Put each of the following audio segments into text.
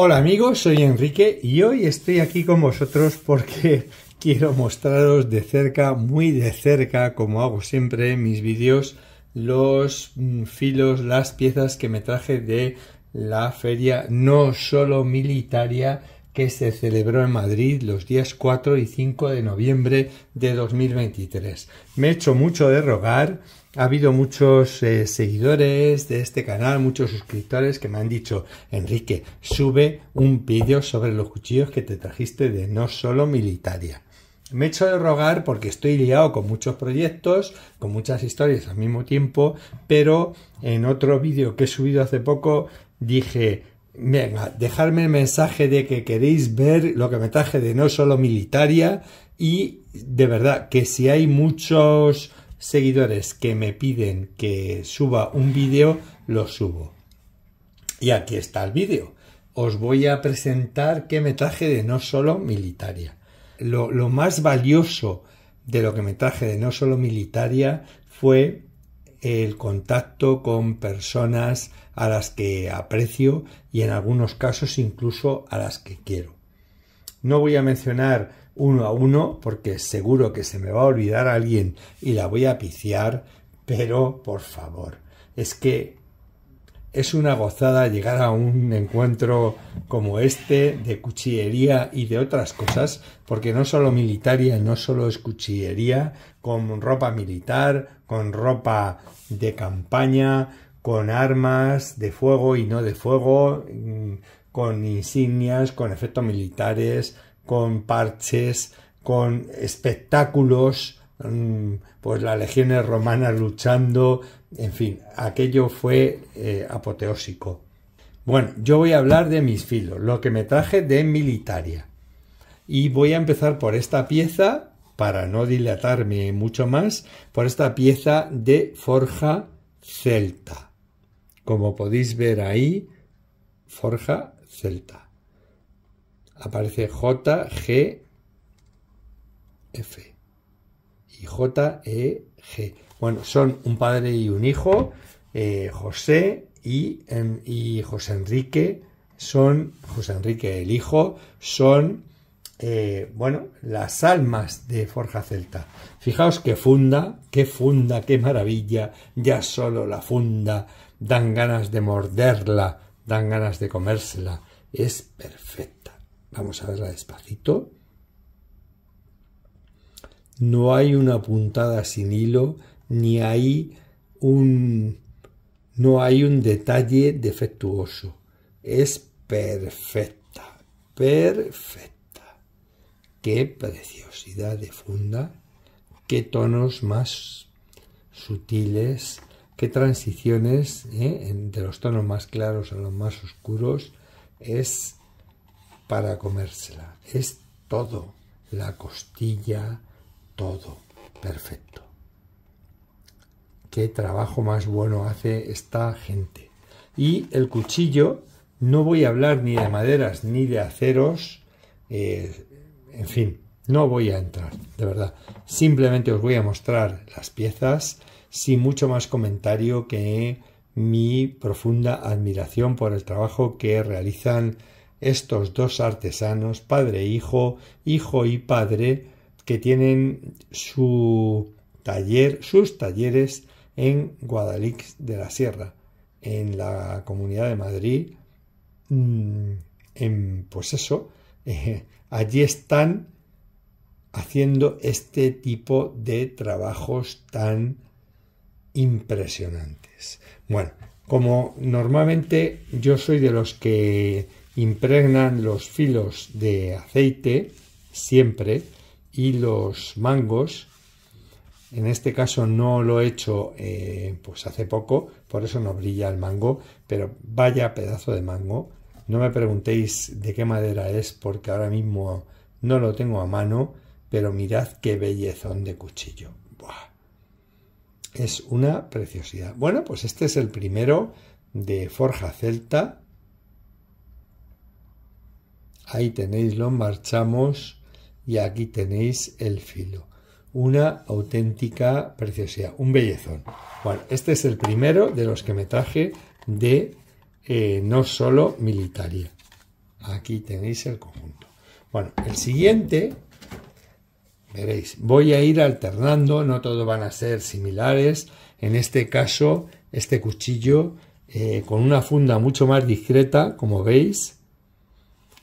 Hola amigos, soy Enrique y hoy estoy aquí con vosotros porque quiero mostraros de cerca, muy de cerca, como hago siempre en mis vídeos, los mm, filos, las piezas que me traje de la feria no solo militaria que se celebró en Madrid los días 4 y 5 de noviembre de 2023. Me he hecho mucho de rogar ha habido muchos eh, seguidores de este canal, muchos suscriptores que me han dicho, Enrique, sube un vídeo sobre los cuchillos que te trajiste de no solo militaria. Me he hecho de rogar porque estoy liado con muchos proyectos, con muchas historias al mismo tiempo, pero en otro vídeo que he subido hace poco dije, venga, dejadme el mensaje de que queréis ver lo que me traje de no solo militaria y de verdad que si hay muchos seguidores que me piden que suba un vídeo, lo subo. Y aquí está el vídeo. Os voy a presentar qué me traje de no solo militaria. Lo, más valioso de lo que me traje de no solo militaria fue el contacto con personas a las que aprecio y en algunos casos incluso a las que quiero. No voy a mencionar uno a uno porque seguro que se me va a olvidar alguien y la voy a piciar, pero por favor, es que es una gozada llegar a un encuentro como este de cuchillería y de otras cosas, porque no solo militaria, no solo es cuchillería, con ropa militar, con ropa de campaña, con armas de fuego y no de fuego, mm, con insignias, con efectos militares, con parches, con espectáculos, mm, pues las legiones romanas luchando, en fin, aquello fue eh, apoteósico. Bueno, yo voy a hablar de mis filos, lo que me traje de Militaria. Y voy a empezar por esta pieza, para no dilatarme mucho más, por esta pieza de forja celta. Como podéis ver ahí, forja celta. Aparece J, G, F. Y J, E, G. Bueno, son un padre y un hijo, eh, José y, José Enrique, son, José Enrique el hijo, son, eh, bueno, las almas de Forja Celta. Fijaos que funda, qué funda, qué maravilla, ya solo la funda, dan ganas de morderla dan ganas de comérsela. Es perfecta. Vamos a verla despacito. No hay una puntada sin hilo, ni hay un no hay un detalle defectuoso. Es perfecta, perfecta. Qué preciosidad de funda, qué tonos más sutiles, qué transiciones de ¿eh? los tonos más claros a los más oscuros es para comérsela. Es todo, la costilla, todo, perfecto. Qué trabajo más bueno hace esta gente. Y el cuchillo, no voy a hablar ni de maderas ni de aceros, eh, en fin, no voy a entrar, de verdad. Simplemente os voy a mostrar las piezas sin mucho más comentario que mi profunda admiración por el trabajo que realizan estos dos artesanos, padre e hijo, hijo y padre, que tienen su taller, sus talleres en Guadalix de la Sierra, en la Comunidad de Madrid, mm, en pues eso, eh, allí están haciendo este tipo de trabajos tan impresionantes. Bueno, como normalmente yo soy de los que impregnan los filos de aceite siempre y los mangos, en este caso no lo he hecho eh, pues hace poco, por eso no brilla el mango, pero vaya pedazo de mango. No me preguntéis de qué madera es porque ahora mismo no lo tengo a mano pero mirad qué bellezón de cuchillo. Es una preciosidad. Bueno, pues este es el primero de Forja Celta. Ahí tenéis marchamos y aquí tenéis el filo. Una auténtica preciosidad, un bellezón. Bueno, este es el primero de los que me traje de eh, no solo militaría. Aquí tenéis el conjunto. Bueno, el siguiente Veréis, voy a ir alternando, no todos van a ser similares. En este caso, este cuchillo eh, con una funda mucho más discreta, como veis,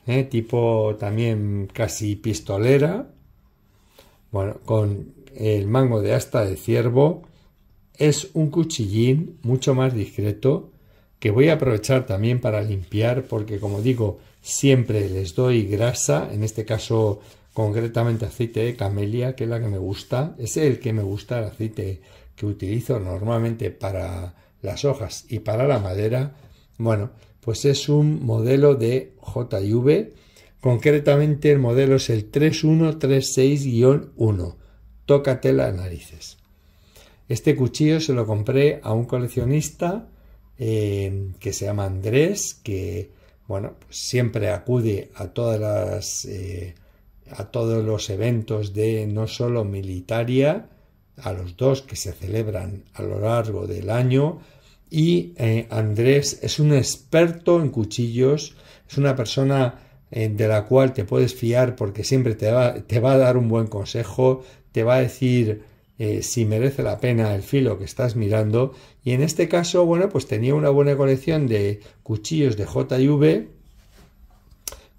eh, tipo también casi pistolera. Bueno, con el mango de asta de ciervo es un cuchillín mucho más discreto que voy a aprovechar también para limpiar porque como digo siempre les doy grasa en este caso concretamente aceite de camelia, que es la que me gusta, es el que me gusta, el aceite que utilizo normalmente para las hojas y para la madera, bueno, pues es un modelo de JV, concretamente el modelo es el 3136-1, tócate las narices. Este cuchillo se lo compré a un coleccionista eh, que se llama Andrés, que bueno, pues siempre acude a todas las... Eh, a todos los eventos de no solo militaria, a los dos que se celebran a lo largo del año, y eh, Andrés es un experto en cuchillos, es una persona eh, de la cual te puedes fiar porque siempre te va, a dar un buen consejo, te va a decir eh, si merece la pena el filo que estás mirando y en este caso, bueno, pues tenía una buena colección de cuchillos de JV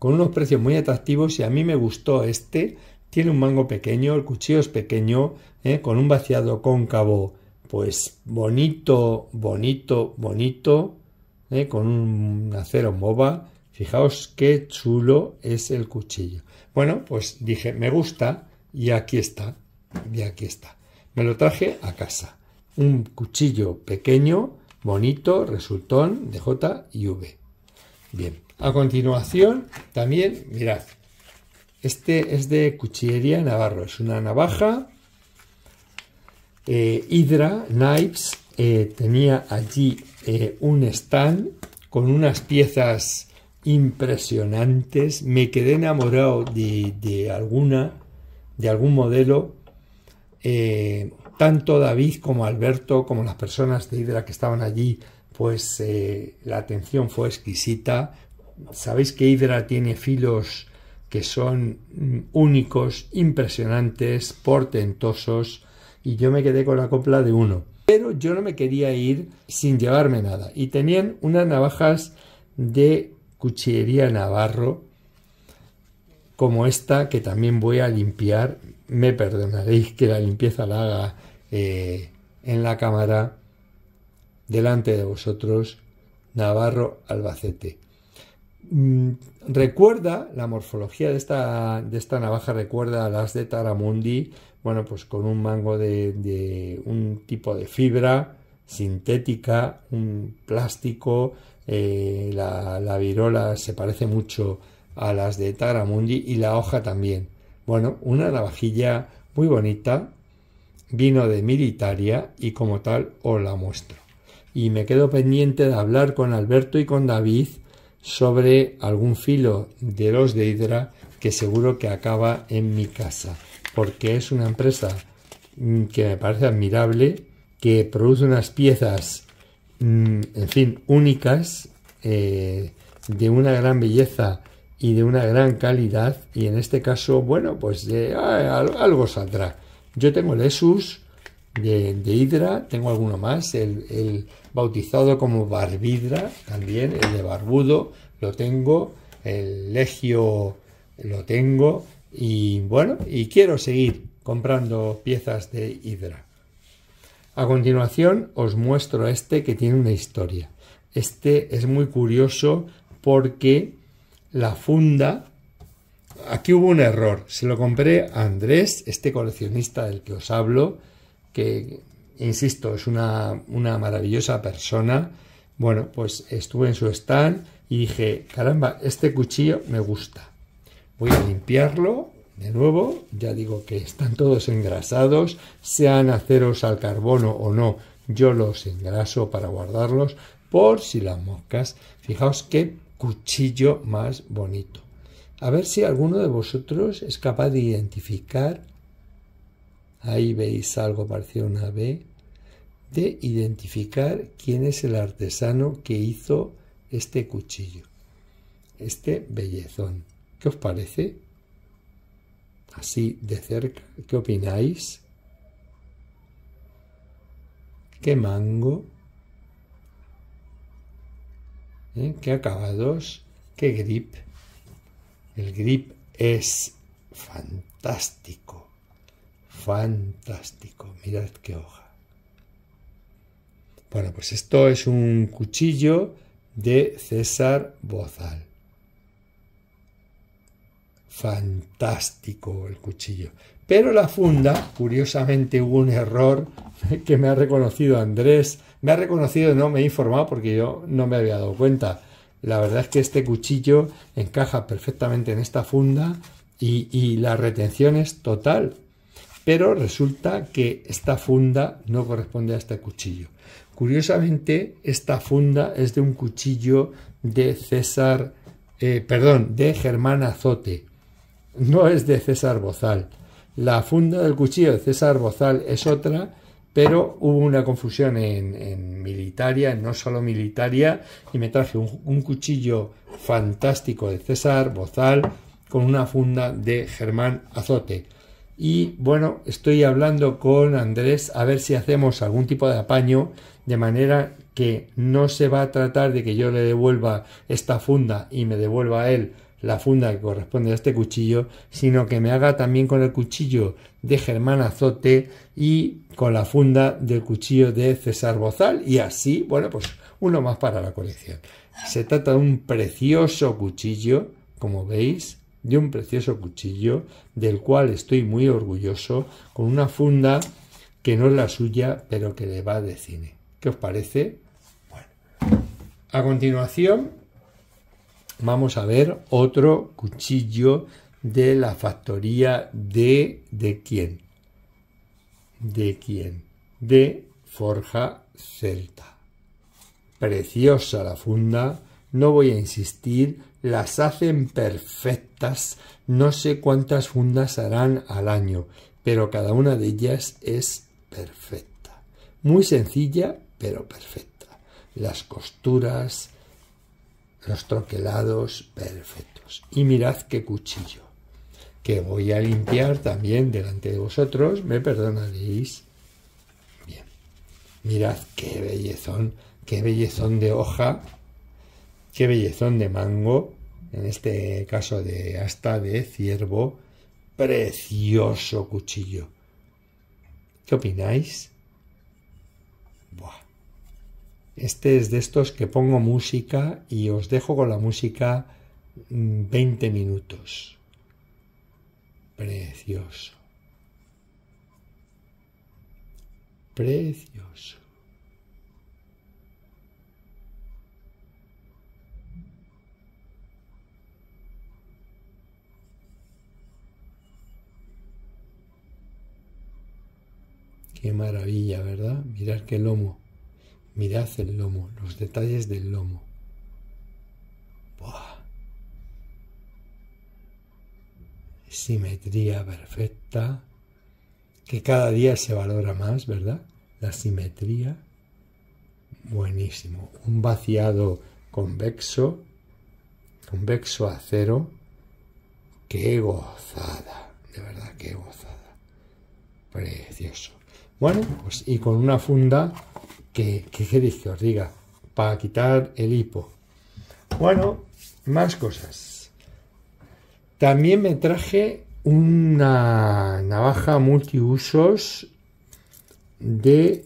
con unos precios muy atractivos y a mí me gustó este. Tiene un mango pequeño, el cuchillo es pequeño, ¿eh? con un vaciado cóncavo, pues bonito, bonito, bonito, ¿eh? con un acero MOBA. Fijaos qué chulo es el cuchillo. Bueno, pues dije, me gusta y aquí está, y aquí está. Me lo traje a casa. Un cuchillo pequeño, bonito, resultón de J y V. Bien. A continuación, también, mirad, este es de Cuchillería Navarro, es una navaja eh, Hydra Knives eh, tenía allí eh, un stand con unas piezas impresionantes. Me quedé enamorado de, de alguna, de algún modelo. tanto David como Alberto, como las personas de Hydra que estaban allí, pues la atención fue exquisita. Sabéis que Hydra tiene filos que son mm, únicos, impresionantes, portentosos, y yo me quedé con la copla de uno. Pero yo no me quería ir sin llevarme nada. Y tenían unas navajas de cuchillería navarro, como esta, que también voy a limpiar. Me perdonaréis que la limpieza la haga eh, en la cámara, delante de vosotros, Navarro Albacete. Mm, recuerda la morfología de esta, de esta, navaja recuerda a las de Taramundi bueno pues con un mango de, un tipo de fibra sintética un plástico eh, la, la, virola se parece mucho a las de Taramundi y la hoja también bueno una navajilla muy bonita vino de Militaria y como tal os la muestro y me quedo pendiente de hablar con Alberto y con David sobre algún filo de los de Hydra que seguro que acaba en mi casa, porque es una empresa mm, que me parece admirable, que produce unas piezas, mm, en fin, únicas, eh, de una gran belleza y de una gran calidad, y en este caso, bueno, pues de eh, ah, algo saldrá. Yo tengo el Esus de, de Hydra, tengo alguno más, el bautizado como Barbidra, también el de Barbudo, lo tengo, el Legio lo tengo, y bueno, y quiero seguir comprando piezas de hidra. A continuación os muestro este que tiene una historia. Este es muy curioso porque la funda... Aquí hubo un error. Se lo compré a Andrés, este coleccionista del que os hablo, que insisto, es una, maravillosa persona. Bueno, pues estuve en su stand y dije, caramba, este cuchillo me gusta. Voy a limpiarlo de nuevo. Ya digo que están todos engrasados, sean aceros al carbono o no. Yo los engraso para guardarlos por si las moscas. Fijaos qué cuchillo más bonito. A ver si alguno de vosotros es capaz de identificar ahí veis algo parecido a una B, de identificar quién es el artesano que hizo este cuchillo, este bellezón. ¿Qué os parece? Así de cerca, ¿qué opináis? ¿Qué mango? ¿Eh? ¿Qué acabados? ¿Qué grip? El grip es fantástico fantástico. Mirad qué hoja. Bueno, pues esto es un cuchillo de César Bozal. Fantástico el cuchillo. Pero la funda, curiosamente hubo un error que me ha reconocido Andrés. Me ha reconocido, no me he informado porque yo no me había dado cuenta. La verdad es que este cuchillo encaja perfectamente en esta funda y, la retención es total. Pero resulta que esta funda no corresponde a este cuchillo. Curiosamente, esta funda es de un cuchillo de César, eh, perdón, de Germán Azote. No es de César Bozal. La funda del cuchillo de César Bozal es otra, pero hubo una confusión en, militaria, no solo militaria, y me traje un cuchillo fantástico de César Bozal con una funda de Germán Azote. Y bueno, estoy hablando con Andrés a ver si hacemos algún tipo de apaño de manera que no se va a tratar de que yo le devuelva esta funda y me devuelva a él la funda que corresponde a este cuchillo, sino que me haga también con el cuchillo de Germán Azote y con la funda del cuchillo de César Bozal y así, bueno, pues uno más para la colección. Se trata de un precioso cuchillo, como veis, de un precioso cuchillo, del cual estoy muy orgulloso, con una funda que no es la suya, pero que le va de cine. ¿Qué os parece? Bueno, a continuación vamos a ver otro cuchillo de la factoría de... ¿De quién? ¿De quién? De Forja Celta. Preciosa la funda, no voy a insistir, las hacen perfectas, no sé cuántas fundas harán al año, pero cada una de ellas es perfecta. Muy sencilla, pero perfecta. Las costuras, los troquelados, perfectos. Y mirad qué cuchillo, que voy a limpiar también delante de vosotros, me perdonaréis. Bien, mirad qué bellezón, qué bellezón de hoja qué bellezón de mango, en este caso de hasta de ciervo, precioso cuchillo. ¿Qué opináis? Este es de estos que pongo música y os dejo con la música 20 mm, minutos. Precioso. Precioso. maravilla, ¿verdad? Mirad qué lomo. Mirad el lomo, los detalles del lomo. Simetría perfecta, que cada día se valora más, ¿verdad? La simetría. Buenísimo. Un vaciado convexo, convexo a cero. ¡Qué gozada! De verdad, qué gozada. Precioso. Bueno, pues y con una funda que, que queréis que os diga, para quitar el hipo. Bueno, más cosas. También me traje una navaja multiusos de...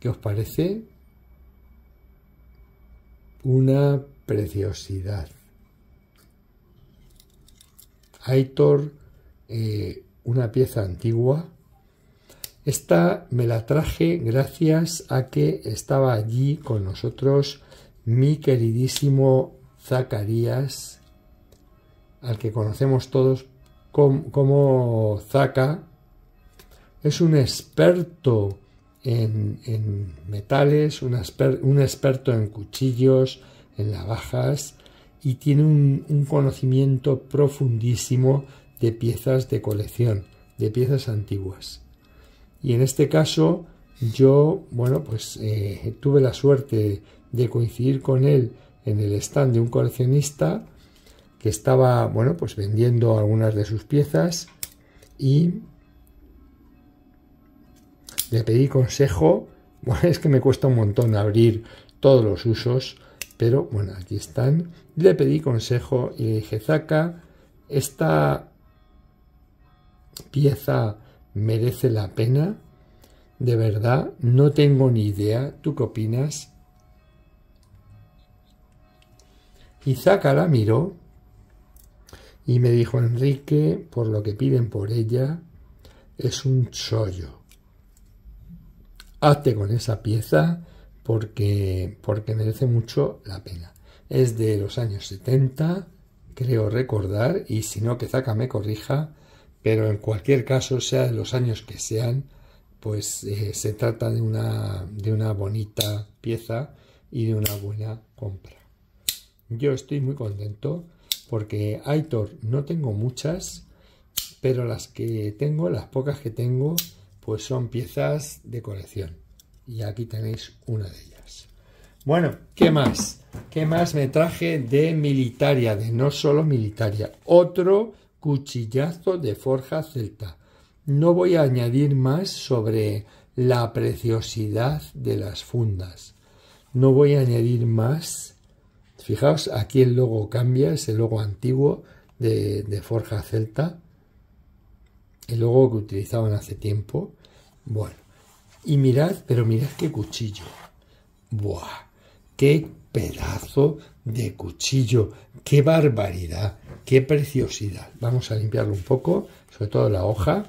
¿Qué os parece? Una preciosidad. Aitor eh, una pieza antigua. Esta me la traje gracias a que estaba allí con nosotros mi queridísimo Zacarías, al que conocemos todos como, Zaca. Es un experto en, metales, un, experto en cuchillos, en navajas, y tiene un, un conocimiento profundísimo de piezas de colección, de piezas antiguas. Y en este caso yo, bueno, pues eh, tuve la suerte de coincidir con él en el stand de un coleccionista que estaba, bueno, pues vendiendo algunas de sus piezas y le pedí consejo. Bueno, es que me cuesta un montón abrir todos los usos, pero bueno, aquí están. Le pedí consejo y le dije, Zaka, esta pieza merece la pena? De verdad, no tengo ni idea. ¿Tú qué opinas? Zaca la miró y me dijo Enrique, por lo que piden por ella, es un chollo. Hazte con esa pieza porque, porque merece mucho la pena. Es de los años 70, creo recordar, y si no, que Zaca me corrija, pero en cualquier caso, sea de los años que sean, pues eh, se trata de una, de una bonita pieza y de una buena compra. Yo estoy muy contento porque Aitor no tengo muchas, pero las que tengo, las pocas que tengo, pues son piezas de colección. Y aquí tenéis una de ellas. Bueno, ¿qué más? ¿Qué más me traje de Militaria? De no solo Militaria. Otro Cuchillazo de forja celta. No voy a añadir más sobre la preciosidad de las fundas. No voy a añadir más. Fijaos, aquí el logo cambia, es el logo antiguo de, forja celta. El logo que utilizaban hace tiempo. Bueno, y mirad, pero mirad qué cuchillo. Buah, ¡Qué pedazo de cuchillo! ¡Qué barbaridad! ¡Qué preciosidad! Vamos a limpiarlo un poco, sobre todo la hoja.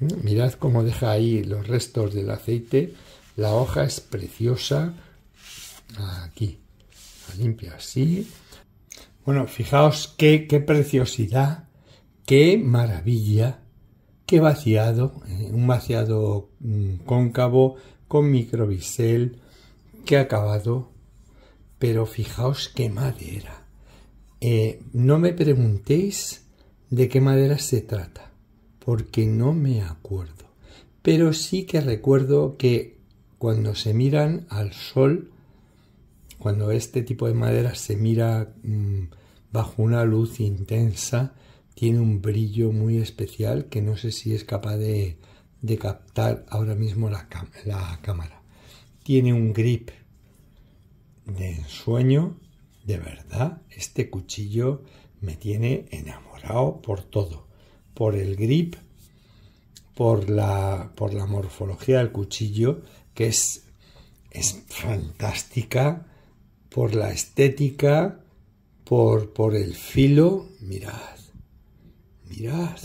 Mm, mirad cómo deja ahí los restos del aceite. La hoja es preciosa. Aquí. La así. Bueno, fijaos qué, preciosidad, qué maravilla, qué vaciado, eh, un vaciado mm, cóncavo con microbisel, qué acabado, pero fijaos qué madera. Eh, no me preguntéis de qué madera se trata, porque no me acuerdo. Pero sí que recuerdo que cuando se miran al sol, cuando este tipo de madera se mira mm, bajo una luz intensa, tiene un brillo muy especial que no sé si es capaz de, captar ahora mismo la, la cámara. Tiene un grip de ensueño, de verdad, este cuchillo me tiene enamorado por todo, por el grip, por la, por la morfología del cuchillo, que es, es fantástica, por la estética, por, por el filo, mirad, mirad,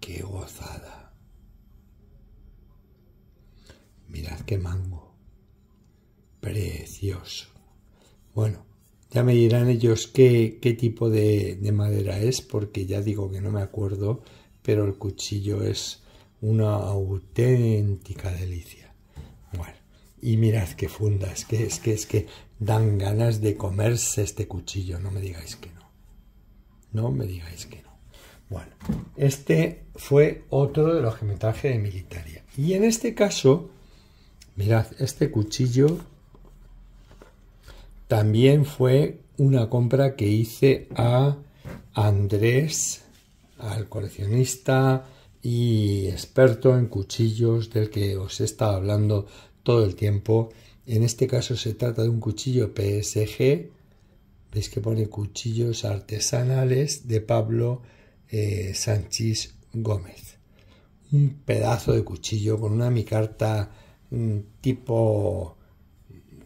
qué gozada, mirad qué mango Precioso. Bueno, ya me dirán ellos qué, qué tipo de, madera es, porque ya digo que no me acuerdo, pero el cuchillo es una auténtica delicia. Bueno, y mirad qué fundas, que es que es que dan ganas de comerse este cuchillo, no me digáis que no. No me digáis que no. Bueno, este fue otro de los que de Militaria. Y en este caso, mirad, este cuchillo también fue una compra que hice a Andrés, al coleccionista y experto en cuchillos del que os he estado hablando todo el tiempo. En este caso se trata de un cuchillo PSG. Veis que pone cuchillos artesanales de Pablo eh, Sánchez Gómez. Un pedazo de cuchillo con una micarta mm, tipo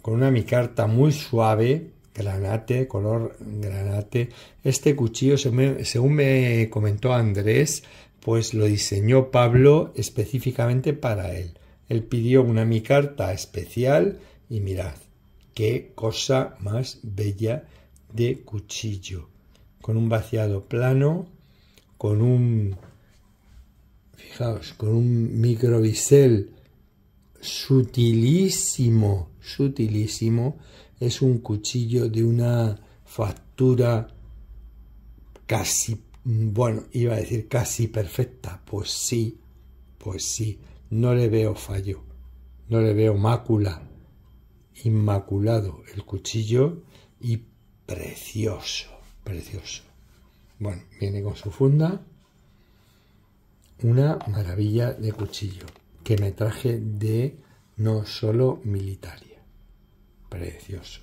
con una micarta muy suave, granate, color granate. Este cuchillo, según me comentó Andrés, pues lo diseñó Pablo específicamente para él. Él pidió una micarta especial y mirad, qué cosa más bella de cuchillo. Con un vaciado plano, con un, fijaos, con un microbisel sutilísimo sutilísimo, es un cuchillo de una factura casi, bueno, iba a decir casi perfecta, pues sí, pues sí, no le veo fallo, no le veo mácula, inmaculado el cuchillo y precioso, precioso. Bueno, viene con su funda, una maravilla de cuchillo que me traje de no solo militaria. Precioso.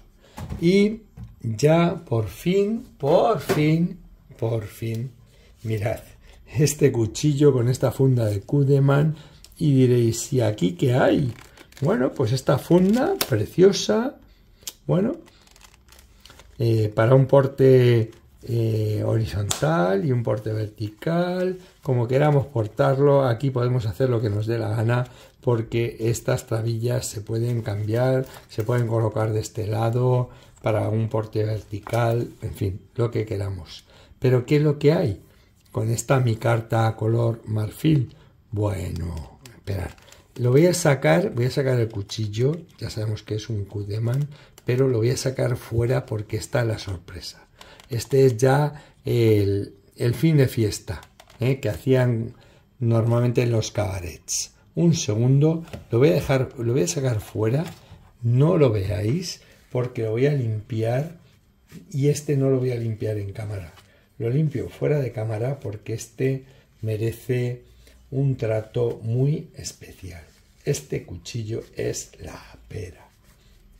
Y ya por fin, por fin, por fin, mirad este cuchillo con esta funda de Kudeman y diréis, ¿y aquí qué hay? Bueno, pues esta funda preciosa, bueno, eh, para un porte eh, horizontal y un porte vertical, como queramos portarlo, aquí podemos hacer lo que nos dé la gana porque estas trabillas se pueden cambiar, se pueden colocar de este lado para un porte vertical, en fin, lo que queramos. Pero ¿qué es lo que hay? Con esta mi carta color marfil. Bueno, esperar. Lo voy a sacar, voy a sacar el cuchillo, ya sabemos que es un Kudeman, pero lo voy a sacar fuera porque está la sorpresa. Este es ya el, fin de fiesta ¿eh? que hacían normalmente en los cabarets. Un segundo, lo voy a dejar, lo voy a sacar fuera, no lo veáis porque lo voy a limpiar y este no lo voy a limpiar en cámara. Lo limpio fuera de cámara porque este merece un trato muy especial. Este cuchillo es la pera.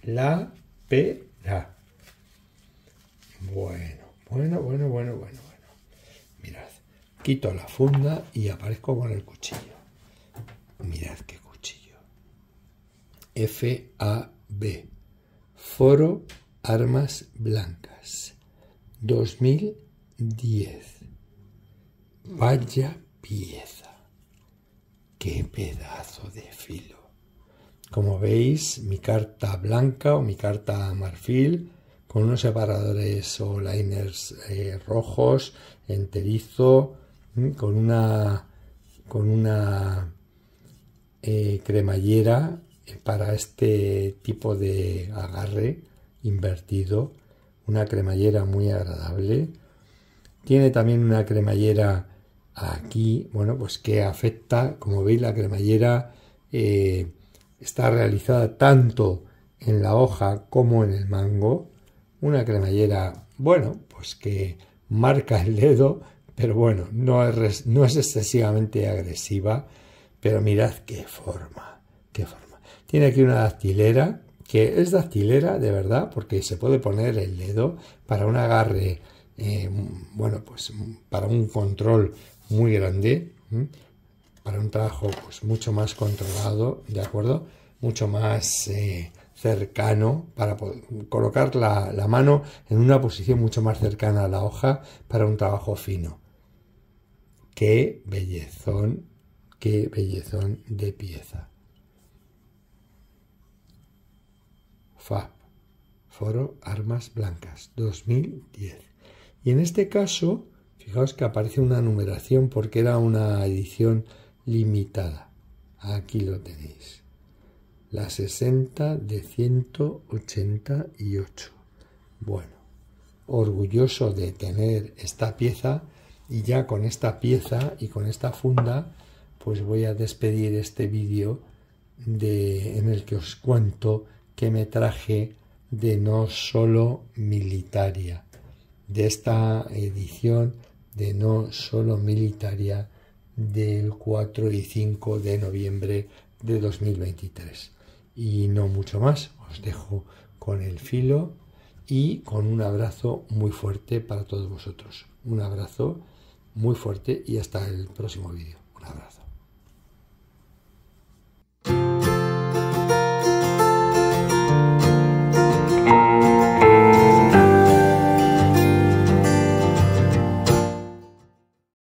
La pera. Bueno, bueno, bueno, bueno, bueno, bueno. Mirad, quito la funda y aparezco con el cuchillo. Mirad qué cuchillo. FAB. Foro Armas Blancas. 2010. Vaya pieza. Qué pedazo de filo. Como veis, mi carta blanca o mi carta marfil con unos separadores o liners eh, rojos, enterizo, con una, con una eh, cremallera eh, para este tipo de agarre invertido, una cremallera muy agradable. Tiene también una cremallera aquí, bueno, pues que afecta, como veis, la cremallera está realizada tanto en la hoja como en el mango una cremallera, bueno, pues que marca el dedo, pero bueno, no es, no es excesivamente agresiva, pero mirad qué forma, qué forma. Tiene aquí una dactilera, que es dactilera de verdad, porque se puede poner el dedo para un agarre, eh, bueno, pues para un control muy grande, para un trabajo pues mucho más controlado, ¿de acuerdo? Mucho más... Eh, cercano para colocar la, mano en una posición mucho más cercana a la hoja para un trabajo fino. ¡Qué bellezón! ¡Qué bellezón de pieza! FAP, Foro Armas Blancas, 2010. Y en este caso, fijaos que aparece una numeración porque era una edición limitada. Aquí lo tenéis la 60 de 188. Bueno, orgulloso de tener esta pieza y ya con esta pieza y con esta funda pues voy a despedir este vídeo de, en el que os cuento que me traje de no solo militaria, de esta edición de no solo militaria del 4 y 5 de noviembre de 2023 y no mucho más. Os dejo con el filo y con un abrazo muy fuerte para todos vosotros. Un abrazo muy fuerte y hasta el próximo vídeo. Un abrazo.